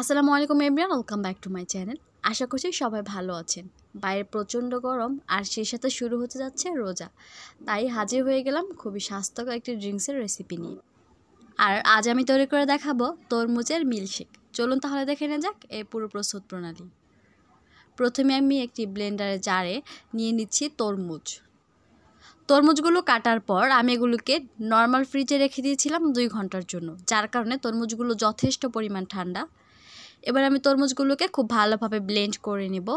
আসসালামু আলাইকুম everyone welcome back to my channel আশা করছি সবাই ভালো আছেন বাইরে প্রচণ্ড গরম আর সেই সাথে শুরু হতে যাচ্ছে রোজা তাই হাজির হয়ে গেলাম খুবই স্বাস্থ্যকর একটি ড্রিঙ্কসের রেসিপি নিয়ে আর আজ আমি তৈরি করে দেখাবো তরমুজের মিল্কশেক চলুন তাহলে দেখে নেওয়া যাক এর পুরো প্রস্তুত প্রণালী প্রথমে আমি একটি ব্লেন্ডারে জারে নিয়ে নিচ্ছি তরমুজ তরমুজগুলো কাটার পর আমি এগুলোকে নর্মাল ফ্রিজে রেখে দিয়েছিলাম দুই ঘন্টার জন্য যার কারণে তরমুজগুলো যথেষ্ট পরিমাণ ঠান্ডা এবার আমি তরমুজগুলোকে খুব ভালোভাবে ব্লেন্ড করে নেব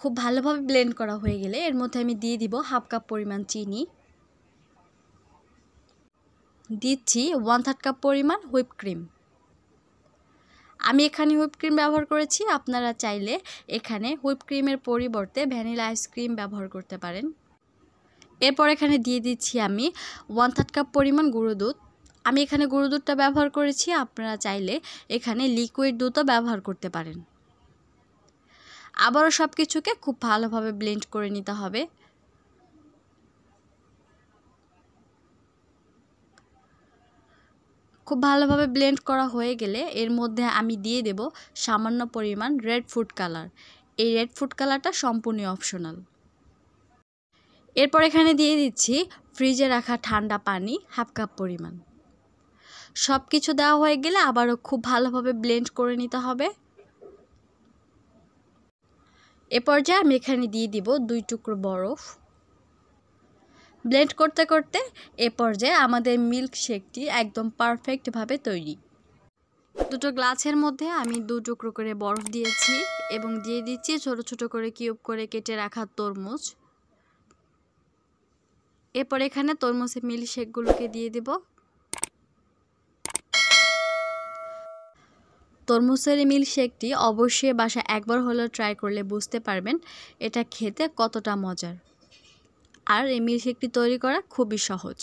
খুব ভালোভাবে ব্লেন্ড করা হয়ে গেলে এর মধ্যে আমি দিয়ে দিব হাফ কাপ পরিমাণ চিনি দিচ্ছি ওয়ান থার্ড কাপ পরিমাণ হুইপ ক্রিম আমি এখানে হুইপ ক্রিম ব্যবহার করেছি আপনারা চাইলে এখানে হুইপ ক্রিমের পরিবর্তে ভ্যানিলা আইসক্রিম ব্যবহার করতে পারেন এরপর এখানে দিয়ে দিচ্ছি আমি ওয়ান থার্ড কাপ পরিমাণ গুঁড়ো দুধ আমি এখানে গরু দুধটা ব্যবহার করেছি আপনারা চাইলে এখানে লিকুইড দুধও ব্যবহার করতে পারেন আবারও সব কিছুকে খুব ভালোভাবে ব্লেন্ড করে নিতে হবে খুব ভালোভাবে ব্লেন্ড করা হয়ে গেলে এর মধ্যে আমি দিয়ে দেব সামান্য পরিমাণ রেড ফুড কালার এই রেড ফুড কালারটা সম্পূর্ণ অপশনাল এরপর এখানে দিয়ে দিচ্ছি ফ্রিজে রাখা ঠান্ডা পানি হাফ কাপ পরিমাণ সব কিছু দেওয়া হয়ে গেলে আবারও খুব ভালোভাবে ব্লেন্ড করে নিতে হবে এ পর্যায়ে আমি এখানে দিয়ে দিব দুই টুকরো বরফ ব্লেন্ড করতে করতে এ পর্যায়ে আমাদের মিল্ক শেকটি একদম পারফেক্টভাবে তৈরি দুটো গ্লাসের মধ্যে আমি দু টুকরো করে বরফ দিয়েছি এবং দিয়ে দিচ্ছি ছোট ছোট করে কিউব করে কেটে রাখা তরমুজ এরপর এখানে তরমুজের মিল্ক শেকগুলোকে দিয়ে দেবো তরমুজের মিল শেকটি অবশ্যই বাসা একবার হলেও ট্রাই করলে বুঝতে পারবেন এটা খেতে কতটা মজার আর এই মিল শেকটি তৈরি করা খুবই সহজ